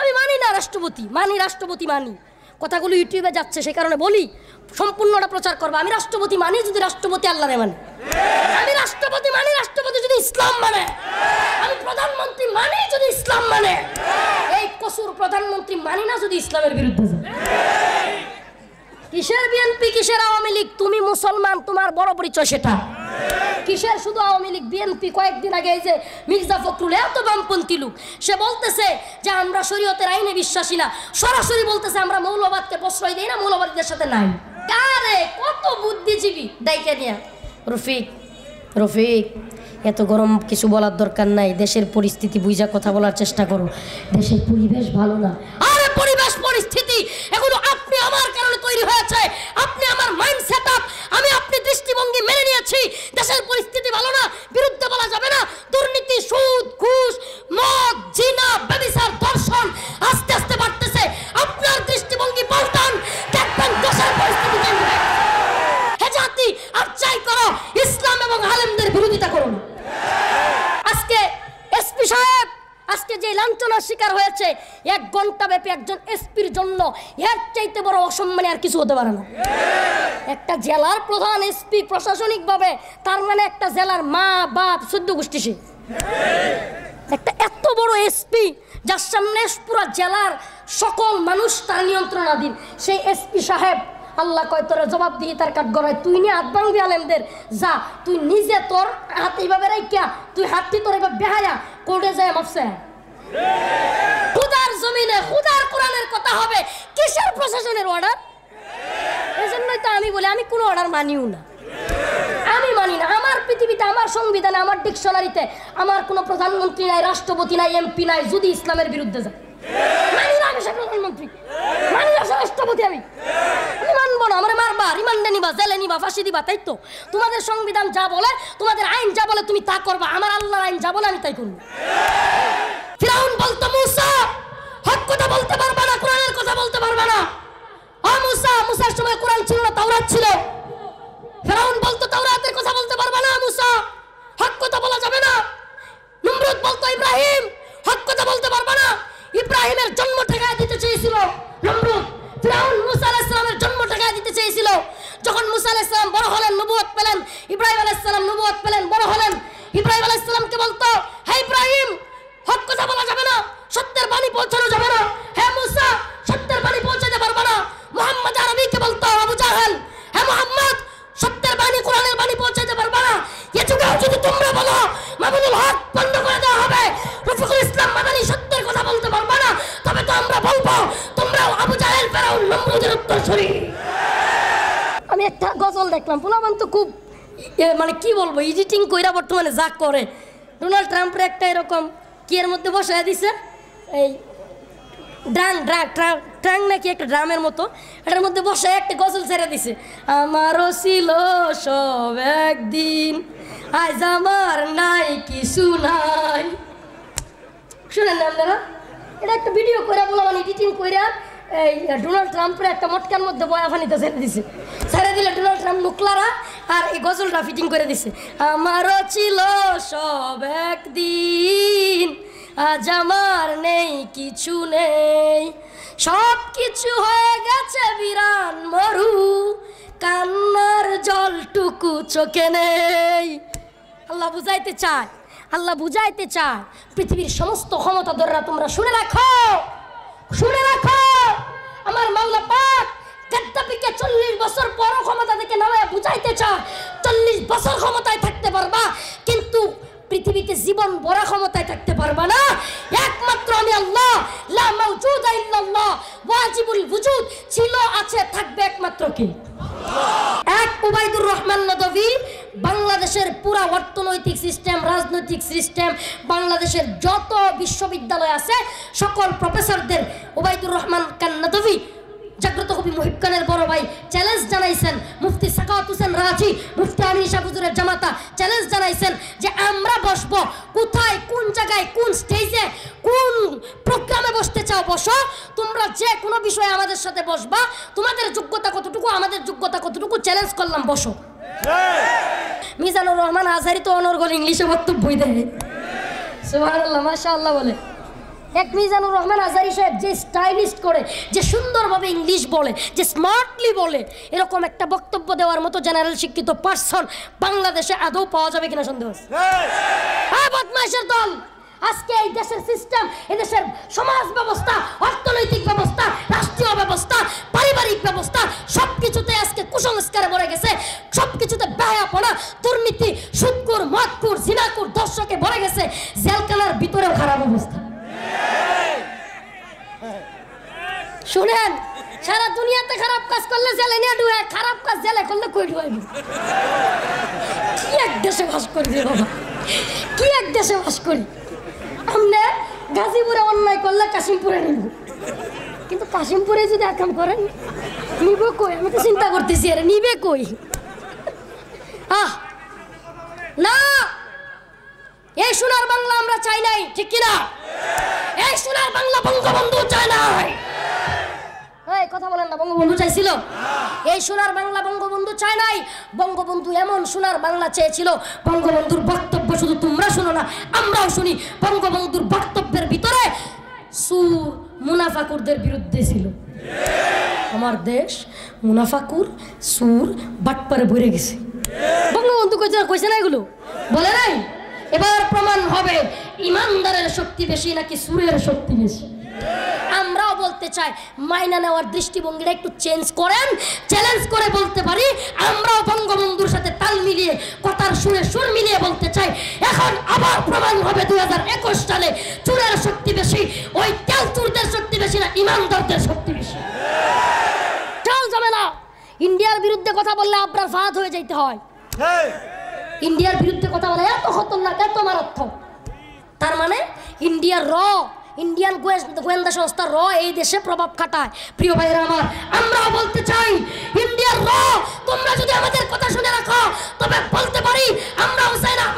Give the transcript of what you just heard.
আমি মানি না রাষ্ট্রপতি মানি রাষ্ট্রপতি মানি কথাগুলো ইউটিউবে যাচ্ছে সে কারণে বলি সম্পূর্ণটা প্রচার করবো আমি রাষ্ট্রপতি মানি যদি রাষ্ট্রপতি আল্লাহ মানে আমি রাষ্ট্রপতি মানি রাষ্ট্রপতি যদি ইসলাম মানে আমি প্রধানমন্ত্রী মানি যদি ইসলাম মানে এই কসুর প্রধানমন্ত্রী মানি না যদি ইসলামের বিরুদ্ধে কিসের বিএনপি কিসের আওয়ামী লীগ তুমি মুসলমান তোমার বড় পরিচয় সেটা কিসের শুধু আওয়ামী লীগ বিএনপি কয়েকদিন আগে এই যে মির্জা ফখরুল এত বামপন্থী লোক সে বলতেছে যে আমরা শরীয়তের আইনে বিশ্বাসী না সরাসরি বলতেছে আমরা মৌলবাদকে প্রশ্রয় দিই না মৌলবাদীদের সাথে নাই কারে কত বুদ্ধিজীবী দেখে নিয়া রফিক রফিক এত গরম কিছু বলার দরকার নাই দেশের পরিস্থিতি বুঝা কথা বলার চেষ্টা করো দেশের পরিবেশ ভালো না আরে পরিবেশ পরিস্থিতি এগুলো আপনি আমার কারণে তৈরি হয়েছে আপনি আমার মাইন্ড সেট আপ আমি আপনি দৃষ্টিভঙ্গি মেনে নিয়েছি দেশের পরিস্থিতি ভালো না বিরুদ্ধে বলা যাবে না দুর্নীতি সুদ ঘুষ লাঞ্ছনার শিকার হয়েছে এক ঘন্টা ব্যাপী একজন এসপির জন্য এর চাইতে বড় অসম্মানী আর কিছু হতে পারে না একটা জেলার প্রধান এসপি প্রশাসনিকভাবে তার মানে একটা জেলার মা বাপ সদ্য গোষ্ঠী একটা এত বড় এসপি যার সামনে পুরো জেলার সকল মানুষ তার নিয়ন্ত্রণাধীন সেই এসপি সাহেব আল্লাহ কয় তোর জবাব দিয়ে তার কাঠ গড়ায় তুই নিয়ে হাত ভাঙবি আলেমদের যা তুই নিজে তোর হাত এইভাবে রেখা তুই হাতটি তোর এবার বেহায়া কোর্টে যায় মাপসে খুদার জমিনে খুদার কোরআনের কথা হবে কিসের প্রশাসনের অর্ডার এজন্যই তো আমি বলি আমি কোনো অর্ডার মানিও না আমি মানি না আমার পৃথিবীতে আমার সংবিধানে আমার ডিকশনারিতে আমার কোনো প্রধানমন্ত্রী নাই রাষ্ট্রপতি নাই এমপি নাই যদি ইসলামের বিরুদ্ধে যায় মানি না আমি সে প্রধানমন্ত্রী মানি না রাষ্ট্রপতি আমি আমি মানবো না আমার মারবা রিমান্ডে নিবা জেলে নিবা ফাঁসি দিবা তাই তো তোমাদের সংবিধান যা বলে তোমাদের আইন যা বলে তুমি তা করবা আমার আল্লাহর আইন যা বলে আমি তাই করবো ফিরাউন বলতো মুসা হক কথা বলতে পারবে না কোরআনের কথা বলতে পারবে না আ মুসা মুসার সময় কোরআন ছিল না তাওরাত ছিল ফিরাউন বলতো তাওরাতের কথা বলতে হাত বন্ধ করে দেওয়া হবে রফিকুল ইসলাম মাদানী সত্যের কথা বলতে পারবো না তবে তো আমরা বলবো তোমরা আবু জাহেল ফেরাউন নমরুদের উত্তরসূরি আমি একটা গজল দেখলাম পোলাবান তো খুব মানে কি বলবো এডিটিং কইরা বর্তমানে যা করে ডোনাল্ড ট্রাম্পের একটা এরকম কি এর মধ্যে বসায় দিছে এই ড্রাং ড্রাং ট্রাং নাকি একটা ড্রামের মতো এটার মধ্যে বসে একটা গজল ছেড়ে দিছে আমারও ছিল সব একদিন আজ আমার নাই কিছু নাই শুনেন আপনারা এটা একটা ভিডিও করে বললাম এডিটিং করে এই ডোনাল্ড ট্রাম্পের একটা মটকার মধ্যে বয়া ফানিতে ছেড়ে দিছে ছেড়ে দিলে ডোনাল্ড ট্রাম্প মুখলারা আর এই গজলটা ফিটিং করে দিছে আমারও ছিল সব একদিন আজ আমার নেই কিছু নেই সব কিছু হয়ে গেছে বিরান মরু কান্নার জলটুকু চোখে নেই আল্লাহ বুঝাইতে চায় আল্লাহ বুঝাইতে চায় পৃথিবীর সমস্ত দররা তোমরা শুনে রাখো শুনে রাখো আমার মাওলা পাক গাদ্দাফিকে চল্লিশ বছর পর ক্ষমতা থেকে নামায় বুঝাইতে চায় চল্লিশ বছর ক্ষমতায় থাকতে পারবা কিন্তু পৃথিবীতে জীবন বড় ক্ষমতায় থাকতে পারবা না একমাত্র আমি আল্লাহ লা মাওজুদা ইল্লাল্লাহ ওয়াজিবুল ওয়ুজুদ ছিল আছে থাকবে একমাত্র কি এক উবাইদুর রহমান নদভী বাংলাদেশের পুরা অর্থনৈতিক সিস্টেম রাজনৈতিক সিস্টেম বাংলাদেশের যত বিশ্ববিদ্যালয় আছে সকল প্রফেসরদের ওবায়দুর রহমান কান্নাদি জাগ্রত কবি মুহিব খানের বড় ভাই চ্যালেঞ্জ জানাইছেন মুফতি সাকাত হোসেন রাজি মুফতি আমির শাহুজুরের জামাতা চ্যালেঞ্জ জানাইছেন যে আমরা বসব কোথায় কোন জায়গায় কোন স্টেজে কোন প্রোগ্রামে বসতে চাও বসো তোমরা যে কোনো বিষয়ে আমাদের সাথে বসবা তোমাদের যোগ্যতা কতটুকু আমাদের যোগ্যতা কতটুকু চ্যালেঞ্জ করলাম বসো মিজানুর রহমান আজহারি তো অনর্গল ইংলিশে বই দেয় সুবহানাল্লাহ মাশাআল্লাহ বলে এক মিজানুর রহমান আজারি সাহেব যে স্টাইলিস্ট করে যে সুন্দরভাবে ইংলিশ বলে যে স্মার্টলি বলে এরকম একটা বক্তব্য দেওয়ার মতো জেনারেল শিক্ষিত পার্সন বাংলাদেশে আদৌ পাওয়া যাবে কিনা সন্দেহ হ্যাঁ বদমাশের দল আজকে এই দেশের সিস্টেম এদেশের সমাজ ব্যবস্থা অর্থ শুনেন সারা দুনিয়াতে খারাপ কাজ করলে জেলে নিয়ে ডুয়ে খারাপ কাজ জেলে করলে কই ডুয়াই কি এক দেশে বাস করি বাবা কি এক দেশে বাস করি আমনে গাজীপুরে অন্যায় করলে কাশিমপুরে নিব কিন্তু কাশিমপুরে যদি আকাম করেন নিব কই আমি তো চিন্তা করতেছি আরে নিবে কই আহ না এই সোনার বাংলা আমরা চাই নাই ঠিক কিনা এই সোনার বাংলা বঙ্গবন্ধু চাই নাই কথা বলেন না বঙ্গবন্ধু চাইছিল এই সোনার বাংলা বঙ্গবন্ধু চায় নাই বঙ্গবন্ধু এমন সোনার বাংলা চেয়েছিল বঙ্গবন্ধুর বক্তব্য শুধু তোমরা শোনো না আমরাও শুনি বঙ্গবন্ধুর বক্তব্যের ভিতরে সুর মুনাফাকুরদের বিরুদ্ধে ছিল আমার দেশ মুনাফাকুর সুর বাটপারে ভরে গেছে বঙ্গবন্ধু কইছে কইছে না এগুলো বলে নাই এবার প্রমাণ হবে ইমানদারের শক্তি বেশি নাকি সুরের শক্তি বেশি করতে চাই মাইনা নেওয়ার দৃষ্টিভঙ্গিটা একটু চেঞ্জ করেন চ্যালেঞ্জ করে বলতে পারি আমরাও বঙ্গবন্ধুর সাথে তাল মিলিয়ে কথার সুরে সুর মিলিয়ে বলতে চাই এখন আবার প্রমাণ হবে একুশ সালে চুরের শক্তি বেশি ওই তেল চুরদের শক্তি বেশি না ইমানদারদের শক্তি বেশি ইন্ডিয়ার বিরুদ্ধে কথা বললে আপনার ফাঁদ হয়ে যাইতে হয় ইন্ডিয়ার বিরুদ্ধে কথা বলে এত খতরনাক এত মারাত্মক তার মানে ইন্ডিয়ার র ইন্ডিয়ান গোয়েন্দা সংস্থা র এই দেশে প্রভাব খাটায় প্রিয় ভাইয়েরা আমার আমরাও বলতে চাই ইন্ডিয়ান র তোমরা যদি আমাদের কথা শুনে রাখো তবে বলতে পারি আমরা হুসাইন